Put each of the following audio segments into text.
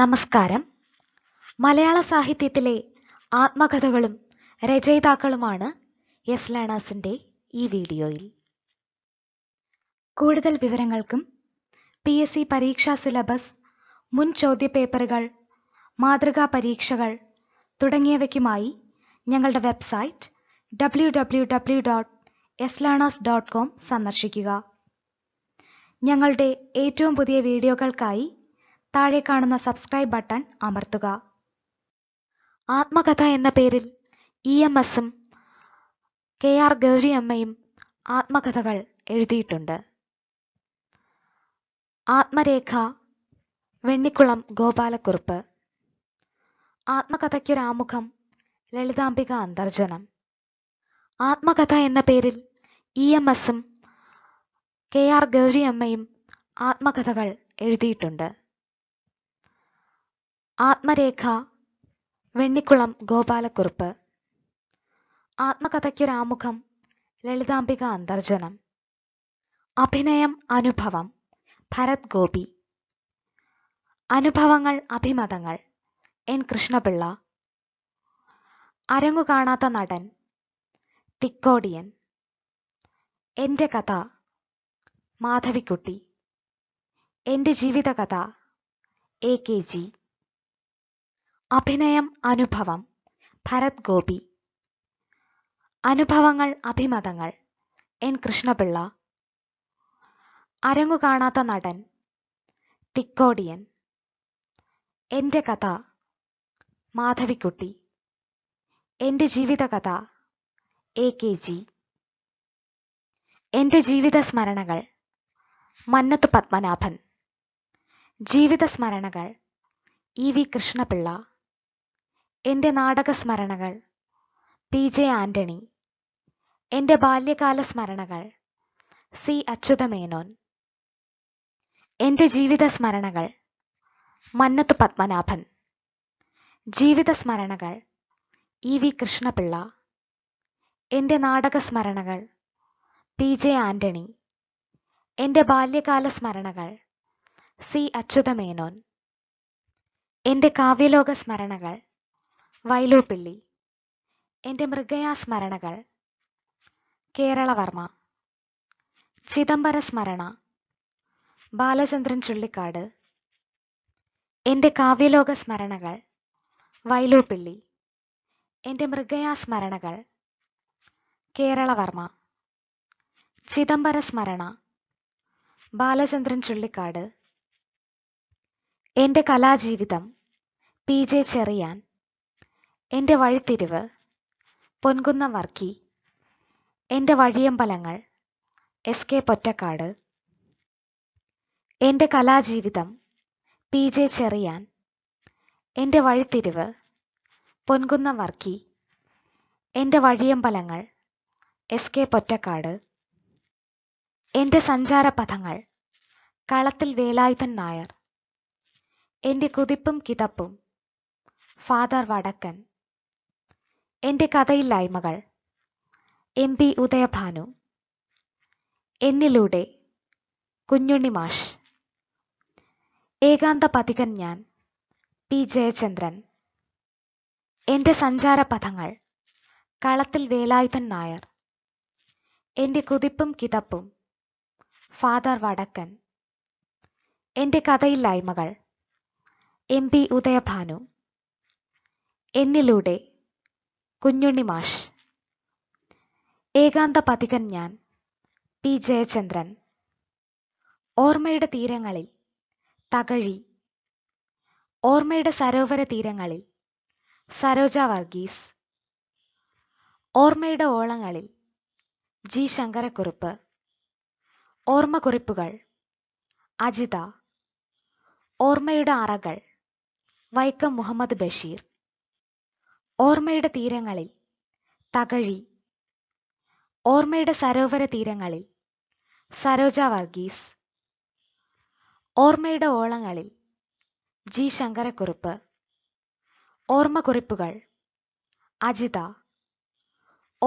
നമസ്കാരം മലയാള സാഹിത്യത്തിലെ ആത്മകഥകളും രചയിതാക്കളുമാണ് എസ് ലേണേഴ്സിൻ്റെ ഈ വീഡിയോയിൽ കൂടുതൽ വിവരങ്ങൾക്കും പി എസ് സി പരീക്ഷാ സിലബസ് മുൻ ചോദ്യപേപ്പറുകൾ മാതൃകാ പരീക്ഷകൾ തുടങ്ങിയവയ്ക്കുമായി ഞങ്ങളുടെ website W W W dot S learners dot com സന്ദർശിക്കുക ഞങ്ങളുടെ ഏറ്റവും പുതിയ വീഡിയോകൾക്കായി താഴെ കാണുന്ന സബ്സ്ക്രൈബ് ബട്ടൺ അമർത്തുക ആത്മകഥ എന്ന പേരിൽ ഇ e എം എസും കെ ആർ ഗൗരി അമ്മയും ആത്മകഥകൾ എഴുതിയിട്ടുണ്ട് ആത്മരേഖ വെണ്ണിക്കുളം ഗോപാലക്കുറുപ്പ് ആത്മകഥയ്ക്കൊരാമുഖം ലളിതാംബിക അന്തർജനം ആത്മകഥ എന്ന പേരിൽ ഇ e എം എസും കെ ആർ ഗൗരി അമ്മയും ആത്മകഥകൾ എഴുതിയിട്ടുണ്ട് ആത്മരേഖ വെണ്ണിക്കുളം ഗോപാലക്കുറുപ്പ് ആത്മകഥയ്ക്കൊരാമുഖം ലളിതാംബിക അന്തർജനം അഭിനയം അനുഭവം ഭരത് ഗോപി അനുഭവങ്ങൾ അഭിമതങ്ങൾ എൻ കൃഷ്ണപിള്ള അരങ്ങു കാണാത്ത നടൻ തിക്കോടിയൻ എൻ്റെ കഥ മാധവിക്കുട്ടി എൻ്റെ ജീവിതകഥ എ കെ ജി അഭിനയം അനുഭവം ഭരത് ഗോപി അനുഭവങ്ങൾ അഭിമതങ്ങൾ എൻ കൃഷ്ണപിള്ള അരങ്ങു കാണാത്ത നടൻ തിക്കോടിയൻ എൻ്റെ കഥ മാധവിക്കുട്ടി എൻ്റെ ജീവിതകഥ എ കെ ജി എൻ്റെ ജീവിത സ്മരണകൾ മന്നത്ത് പത്മനാഭൻ ജീവിത സ്മരണകൾ ഇ വി കൃഷ്ണപിള്ള എൻ്റെ നാടകസ്മരണകൾ പി ജെ ആൻ്റണി എൻ്റെ ബാല്യകാല സ്മരണകൾ സി അച്യുതമേനോൻ എൻ്റെ ജീവിത സ്മരണകൾ മന്നത്ത് പത്മനാഭൻ ജീവിത സ്മരണകൾ ഇ വി കൃഷ്ണപിള്ള എൻ്റെ നാടകസ്മരണകൾ പി ജെ ആൻ്റണി എൻ്റെ ബാല്യകാല സ്മരണകൾ സി അച്യുതമേനോൻ എൻ്റെ കാവ്യലോക സ്മരണകൾ വൈലോപ്പിള്ളി എൻ്റെ മൃഗയാസ്മരണകൾ കേരളവർമ്മ ചിദംബര സ്മരണ ബാലചന്ദ്രൻ ചുള്ളിക്കാട് എൻ്റെ കാവ്യലോക സ്മരണകൾ വൈലോപ്പിള്ളി എൻ്റെ മൃഗയാസ്മരണകൾ കേരളവർമ്മ ചിദംബര സ്മരണ ബാലചന്ദ്രൻ ചുള്ളിക്കാട് എൻ്റെ കലാജീവിതം പി ജെ ചെറിയാൻ എൻ്റെ വഴിത്തിരിവ് പൊൻകുന്ന വർക്കി എൻ്റെ വഴിയമ്പലങ്ങൾ എസ് കെ പൊറ്റക്കാട് എൻ്റെ കലാജീവിതം പി ജെ ചെറിയാൻ എൻ്റെ വഴിത്തിരിവ് പൊൻകുന്ന വർക്കി എൻ്റെ വഴിയമ്പലങ്ങൾ എസ് കെ പൊറ്റക്കാട് എൻ്റെ സഞ്ചാരപഥങ്ങൾ കളത്തിൽ വേലായുധൻ നായർ എൻ്റെ കുതിപ്പും കിതപ്പും ഫാദർ വടക്കൻ എൻ്റെ കഥയില്ലായ്മകൾ എം പി ഉദയഭാനു എന്നിലൂടെ കുഞ്ഞുണ്ണി മാഷ് ഏകാന്ത പതികൻ ഞാൻ പി ജയചന്ദ്രൻ എൻ്റെ സഞ്ചാരപഥങ്ങൾ കളത്തിൽ വേലായുധൻ നായർ എൻ്റെ കുതിപ്പും കിതപ്പും ഫാദർ വടക്കൻ എൻ്റെ കഥയില്ലായ്മകൾ എം പി ഉദയഭാനു എന്നിലൂടെ കുഞ്ഞുണ്ണി മാഷ് ഏകാന്ത പതികൻ ഞാൻ പി ജയചന്ദ്രൻ ഓർമ്മയുടെ തീരങ്ങളിൽ തകഴി ഓർമ്മയുടെ സരോവര തീരങ്ങളിൽ സരോജ വർഗീസ് ഓർമ്മയുടെ ഓളങ്ങളിൽ ജി ശങ്കരക്കുറുപ്പ് ഓർമ്മക്കുറിപ്പുകൾ അജിത ഓർമ്മയുടെ അറകൾ വൈക്കം മുഹമ്മദ് ബഷീർ ഓർമ്മയുടെ തീരങ്ങളിൽ തകഴി ഓർമ്മയുടെ സരോവര തീരങ്ങളിൽ സരോജ വർഗീസ് ഓർമ്മയുടെ ഓളങ്ങളിൽ ജി ശങ്കരക്കുറുപ്പ് ഓർമ്മക്കുറിപ്പുകൾ അജിത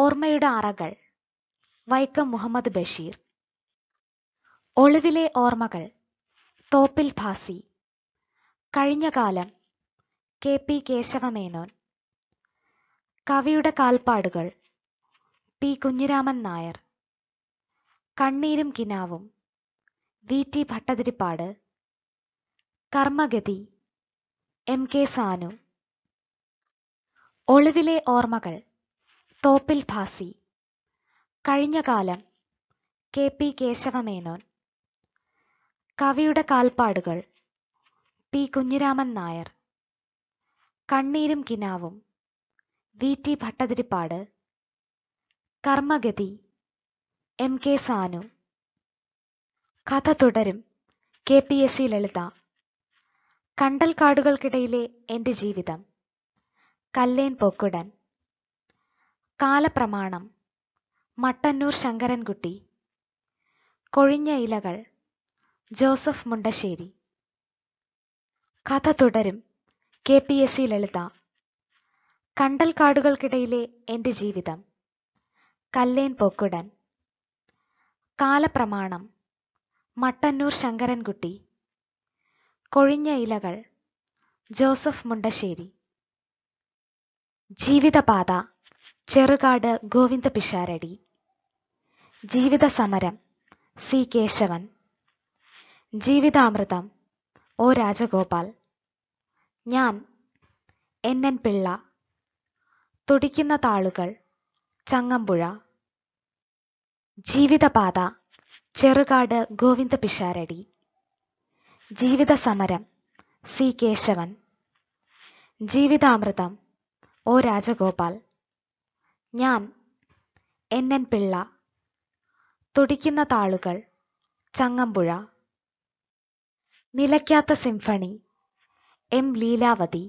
ഓർമ്മയുടെ അറകൾ വൈക്കം മുഹമ്മദ് ബഷീർ ഒളിവിലെ ഓർമ്മകൾ തോപ്പിൽ ഭാസി കഴിഞ്ഞ കാലം കെ പി കേശവമേനോൻ കവിയുടെ കാൽപ്പാടുകൾ പി കുഞ്ഞിരാമൻ നായർ കണ്ണീരും കിനാവും V T Bhattathiripad Karmagathi M K Sanu ഒളിവിലെ ഓർമ്മകൾ തോപ്പിൽ ഭാസി കഴിഞ്ഞ കാലം കെ പി കേശവമേനോൻ കവിയുടെ കാൽപ്പാടുകൾ പി കുഞ്ഞിരാമൻ നായർ കണ്ണീരും കിനാവും V T Bhattathiripad Karmagathi M K Sanu Katha Thudarum K P S C Lalitha കണ്ടൽ കാടുകൾക്കിടയിലെ എൻ്റെ ജീവിതം കല്ലേൻ പൊക്കുടൻ കാലപ്രമാണം മട്ടന്നൂർ ശങ്കരൻകുട്ടി കൊഴിഞ്ഞ ഇലകൾ Joseph Mundassery Katha Thudarum K P S C Lalitha കണ്ടൽ കാടുകൾക്കിടയിലെ എൻ്റെ ജീവിതം കല്ലേൻ പൊക്കുടൻ കാലപ്രമാണം മട്ടന്നൂർ ശങ്കരൻകുട്ടി കൊഴിഞ്ഞ ഇലകൾ ജോസഫ് മുണ്ടശ്ശേരി ജീവിതപാത ചെറുകാട് ഗോവിന്ദ പിഷാരടി ജീവിത സമരം സി കേശവൻ ജീവിതാമൃതം ഒ രാജഗോപാൽ ഞാൻ എൻ എൻ പിള്ള തുടിക്കുന്ന താളുകൾ ചങ്ങമ്പുഴ ജീവിതപാത ചെറുകാട് ഗോവിന്ദ പിഷാരടി ജീവിത സമരം സി കേശവൻ ജീവിതാമൃതം ഒ രാജഗോപാൽ ഞാൻ എൻ എൻ പിള്ള തുടിക്കുന്ന താളുകൾ ചങ്ങമ്പുഴ നിലയ്ക്കാത്ത സിംഫണി എം ലീലാവതി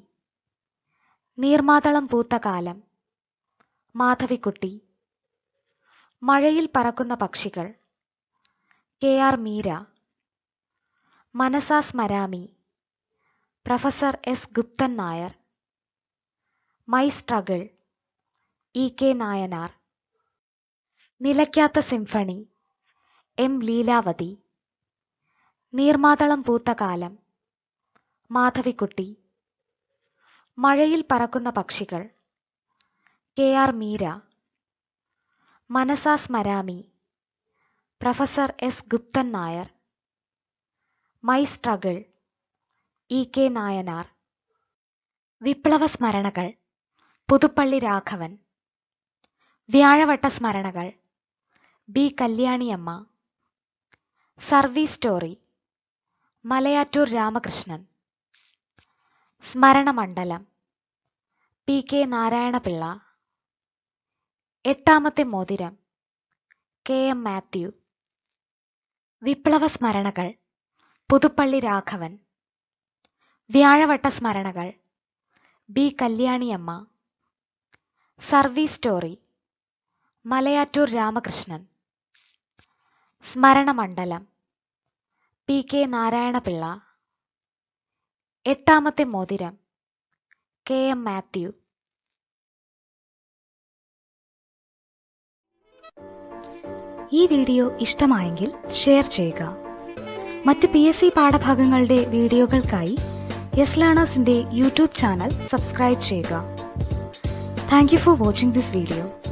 നീർമാതളം പൂത്ത കാലം മാധവിക്കുട്ടി മഴയിൽ പറക്കുന്ന പക്ഷികൾ K R Meera Manasa Smarami professor S Guptan Nair my struggle E K Nayanar നിലയ്ക്കാത്ത സിംഫണി എം ലീലാവതി നീർമാതളം പൂത്ത കാലം മാധവിക്കുട്ടി മഴയിൽ പറക്കുന്ന പക്ഷികൾ K R Meera Manasa Smarami professor S Guptan Nair my struggle E K Nayanar വിപ്ലവ സ്മരണകൾ പുതുപ്പള്ളി രാഘവൻ വ്യാഴവട്ട സ്മരണകൾ B Kalyaniamma service story Malayattoor Ramakrishnan Smaranamandalam P K Narayanapillai എട്ടാമത്തെ മോതിരം കെ എം മാത്യു വിപ്ലവ സ്മരണകൾ പുതുപ്പള്ളി രാഘവൻ വ്യാഴവട്ട സ്മരണകൾ B Kalyaniamma service story Malayattoor Ramakrishnan Smaranamandalam P K Narayanapillai എട്ടാമത്തെ മോതിരം കെ എം മാത്യു ഈ വീഡിയോ ഇഷ്ടമായെങ്കിൽ ഷെയർ ചെയ്യുക മറ്റ് പി എസ് സി പാഠഭാഗങ്ങളുടെ വീഡിയോകൾക്കായി യെസ് ലേണേഴ്സിന്റെ യൂട്യൂബ് ചാനൽ സബ്സ്ക്രൈബ് ചെയ്യുക thank you for watching this video